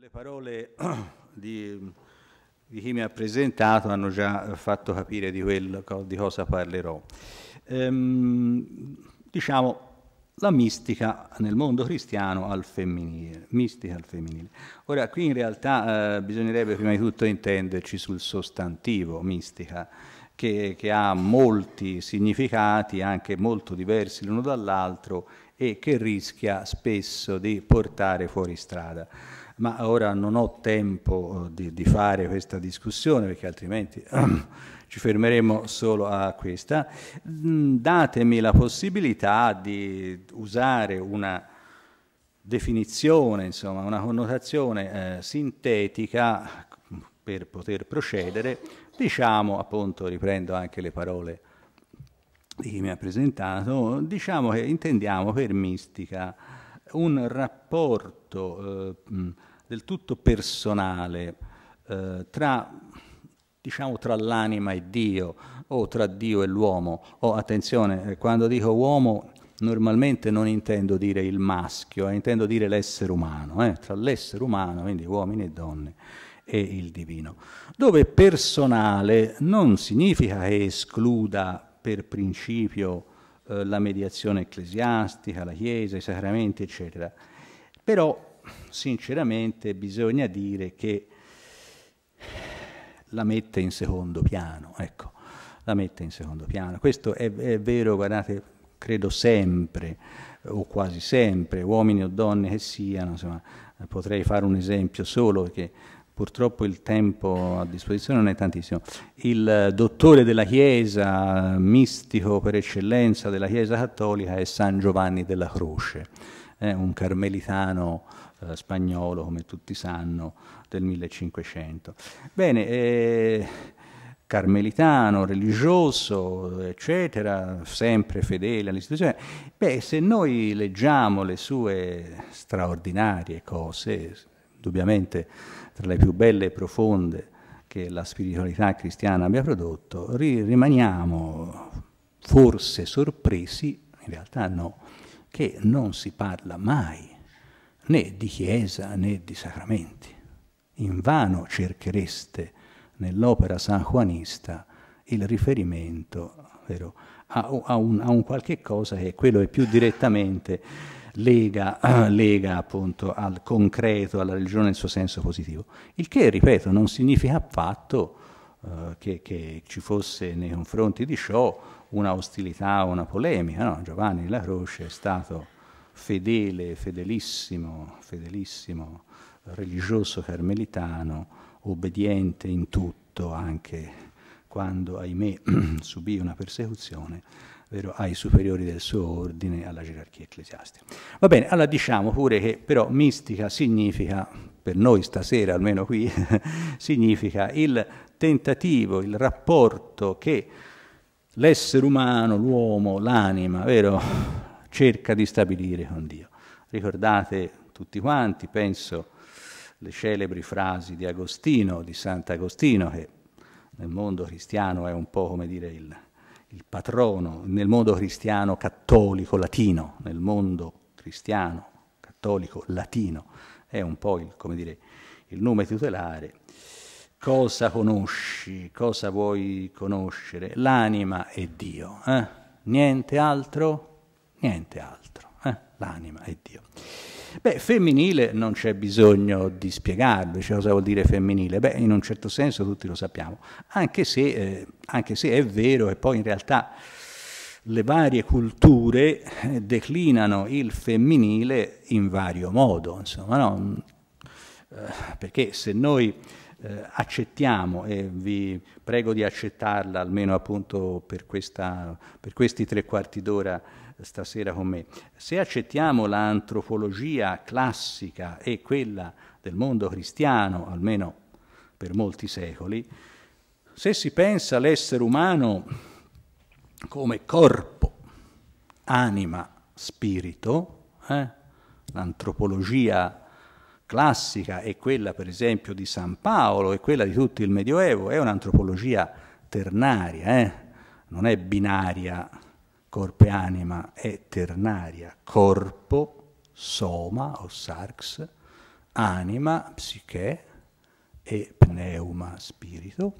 Le parole di, di, chi mi ha presentato hanno già fatto capire di, quel, di cosa parlerò. Ehm, diciamo la mistica nel mondo cristiano al femminile, mistica al femminile. Ora qui in realtà eh, bisognerebbe prima di tutto intenderci sul sostantivo mistica, che, che ha molti significati, anche molto diversi l'uno dall'altro, e che rischia spesso di portare fuori strada ma ora non ho tempo eh, di, di fare questa discussione perché altrimenti ehm, ci fermeremo solo a questa. Mm, datemi la possibilità di usare una definizione, insomma, una connotazione eh, sintetica mm, per poter procedere, diciamo appunto, riprendo anche le parole di chi mi ha presentato, diciamo che intendiamo per mistica un rapporto eh, del tutto personale eh, tra, diciamo, tra l'anima e Dio o tra Dio e l'uomo. Oh, attenzione, eh, quando dico uomo normalmente non intendo dire il maschio, eh, intendo dire l'essere umano, eh, tra l'essere umano, quindi uomini e donne, e il divino, dove personale non significa che escluda per principio eh, la mediazione ecclesiastica, la Chiesa, i sacramenti, eccetera. Però, sinceramente, bisogna dire che la mette in secondo piano, ecco, la mette in secondo piano. Questo è, è vero, guardate, credo sempre, o quasi sempre, uomini o donne che siano, insomma, potrei fare un esempio solo perché Purtroppo il tempo a disposizione non è tantissimo. Il eh, dottore della Chiesa, mistico per eccellenza della Chiesa cattolica, è San Giovanni della Croce, eh, un carmelitano eh, spagnolo, come tutti sanno, del 1500. Bene, eh, carmelitano, religioso, eccetera, sempre fedele all'istituzione. Beh, se noi leggiamo le sue straordinarie cose, indubbiamente tra le più belle e profonde che la spiritualità cristiana abbia prodotto, rimaniamo forse sorpresi, in realtà no, che non si parla mai né di chiesa né di sacramenti. In vano cerchereste nell'opera sanjuanista il riferimento vero, a, a, un, a, un, qualche cosa che è quello che più direttamente lega, lega appunto al concreto, alla religione nel suo senso positivo. Il che, ripeto, non significa affatto eh, che, che, ci fosse nei confronti di ciò una ostilità o una polemica. No? Giovanni La Croce è stato fedele, fedelissimo, fedelissimo religioso carmelitano, obbediente in tutto, anche quando, ahimè, subì una persecuzione ovvero ai superiori del suo ordine, alla gerarchia ecclesiastica. Va bene, allora diciamo pure che però mistica significa, per noi stasera almeno qui, significa il tentativo, il rapporto che l'essere umano, l'uomo, l'anima, vero, cerca di stabilire con Dio. Ricordate tutti quanti, penso, le celebri frasi di Agostino, di Sant'Agostino, che nel mondo cristiano è un po' come dire il, il patrono, nel mondo cristiano cattolico latino, nel mondo cristiano cattolico latino è un po' il, dire, il nome tutelare. Cosa conosci? Cosa vuoi conoscere? L'anima e Dio. Eh? Niente altro? Niente altro. Eh? L'anima e Dio. Beh, femminile non c'è bisogno di spiegarvi cioè cosa vuol dire femminile? Beh, in un certo senso tutti lo sappiamo, anche se, eh, anche se è vero e poi in realtà le varie culture eh, declinano il femminile in vario modo, insomma, no? Mm, eh, perché se noi eh, accettiamo e vi prego di accettarla almeno appunto per, questa, per questi tre quarti d'ora stasera con me. Se accettiamo l'antropologia classica e quella del mondo cristiano, almeno per molti secoli, se si pensa all'essere umano come corpo, anima, spirito, eh, l'antropologia classica e quella per esempio di San Paolo e quella di tutto il Medioevo è un'antropologia ternaria, eh? non è binaria, corpo e anima è ternaria, corpo, soma o sarx, anima, psiche e pneuma, spirito.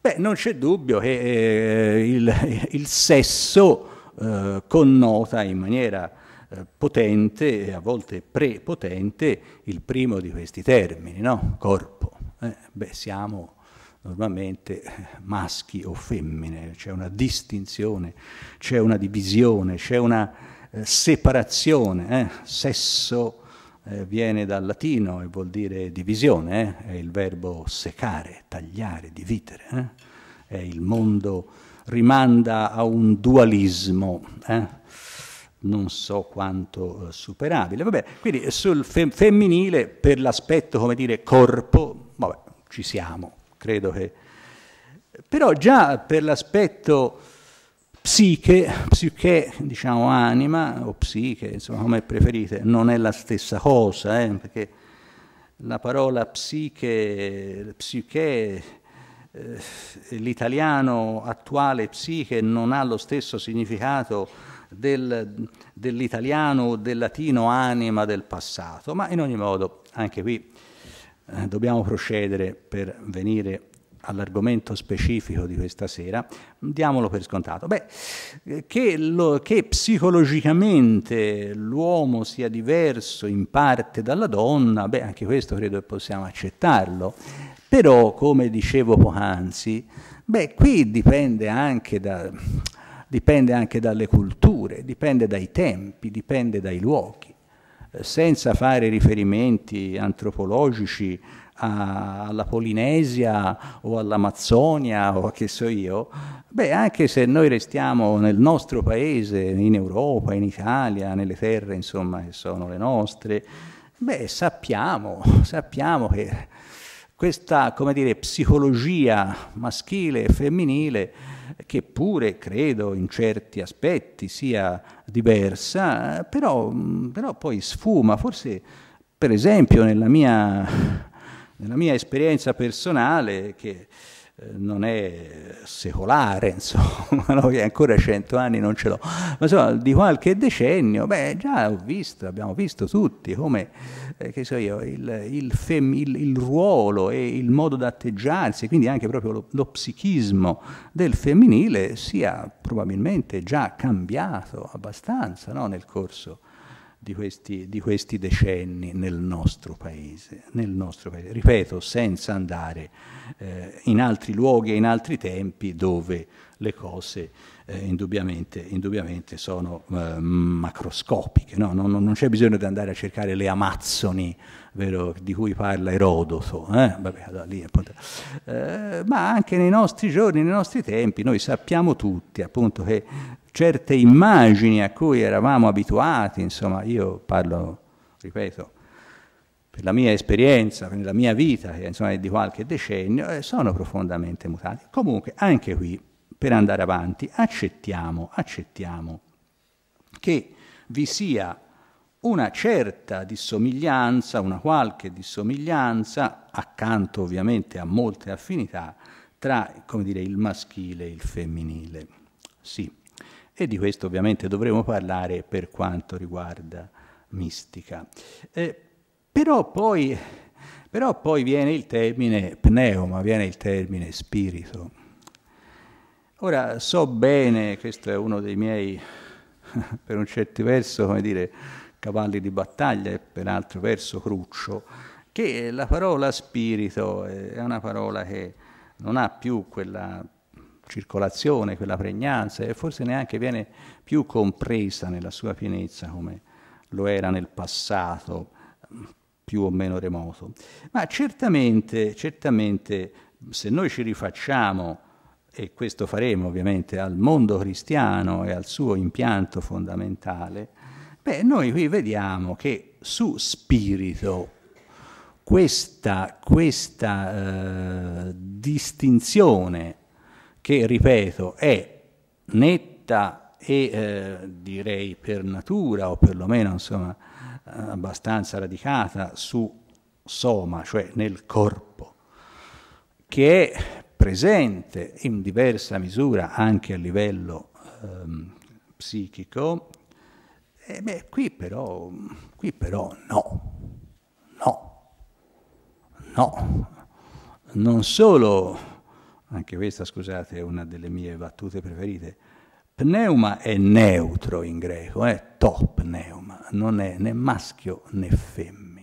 Beh, non c'è dubbio che eh, il, il, sesso eh, connota in maniera eh, potente e a volte prepotente il primo di questi termini, no? Corpo. Eh, beh, siamo normalmente eh, maschi o femmine, c'è una distinzione, c'è una divisione, c'è una eh, separazione, eh? sesso eh, viene dal latino e vuol dire divisione, è il verbo secare, tagliare, dividere, il mondo rimanda a un dualismo non so quanto eh, superabile. Vabbè, quindi sul femminile, per l'aspetto, come dire, corpo, vabbè, ci siamo credo che... Però già per l'aspetto psiche, psiche, diciamo anima o psiche, insomma come preferite, non è la stessa cosa, eh, perché la parola psiche, psiche eh, l'italiano attuale psiche non ha lo stesso significato del, dell'italiano o del latino anima del passato, ma in ogni modo anche qui eh, dobbiamo procedere per venire all'argomento specifico di questa sera, diamolo per scontato. Beh, eh, che, lo, che psicologicamente l'uomo sia diverso in parte dalla donna, beh, anche questo credo che possiamo accettarlo, però, come dicevo poc'anzi, beh, qui dipende anche, da, dipende anche dalle culture, dipende dai tempi, dipende dai luoghi senza fare riferimenti antropologici a, alla Polinesia o all'Amazzonia o a che so io, beh, anche se noi restiamo nel nostro paese, in Europa, in Italia, nelle terre insomma che sono le nostre, beh, sappiamo, sappiamo che questa, come dire, psicologia maschile e femminile che pure credo in certi aspetti sia diversa, però, però poi sfuma. Forse, per esempio, nella mia, nella mia esperienza personale, che eh, non è secolare, insomma, no? che ancora 100 anni non ce l'ho, ma insomma di qualche decennio, beh già ho visto, abbiamo visto tutti come eh, so io, il, il, fem, il, il, ruolo e il modo di atteggiarsi, quindi anche proprio lo, lo psichismo del femminile sia probabilmente già cambiato abbastanza no? nel corso di questi, di questi decenni nel nostro, paese, nel nostro paese. Ripeto, senza andare eh, in altri luoghi e in altri tempi dove le cose eh, indubbiamente, indubbiamente, sono eh, macroscopiche. No? Non, non c'è bisogno di andare a cercare le Amazzoni vero, di cui parla Erodoto, eh? Vabbè, allora, lì, eh, ma anche nei nostri giorni, nei nostri tempi, noi sappiamo tutti appunto, che certe immagini a cui eravamo abituati, insomma, io parlo, ripeto, per la mia esperienza, per la mia vita, che insomma è di qualche decennio, sono profondamente mutati. Comunque, anche qui, per andare avanti, accettiamo, accettiamo che vi sia una certa dissomiglianza, una qualche dissomiglianza, accanto ovviamente a molte affinità, tra, come dire, il maschile e il femminile. Sì. E di questo ovviamente dovremo parlare per quanto riguarda mistica. Eh, però, poi, però poi viene il termine pneuma, viene il termine spirito. Ora so bene, questo è uno dei miei, per un certo verso, come dire, cavalli di battaglia e per altro verso cruccio, che la parola spirito eh, è una parola che non ha più quella circolazione, quella pregnanza, e forse neanche viene più compresa nella sua pienezza come lo era nel passato, più o meno remoto. Ma certamente, certamente se noi ci rifacciamo, e questo faremo ovviamente al mondo cristiano e al suo impianto fondamentale, beh, noi qui vediamo che su spirito questa, questa eh, distinzione che, ripeto, è netta e eh, direi per natura o perlomeno insomma, eh, abbastanza radicata su soma, cioè nel corpo, che è presente in diversa misura anche a livello ehm, psichico, eh beh, qui, però, qui però no, no, no, non solo anche questa scusate è una delle mie battute preferite, pneuma è neutro in greco, è eh? topneuma, non è né maschio né femmina.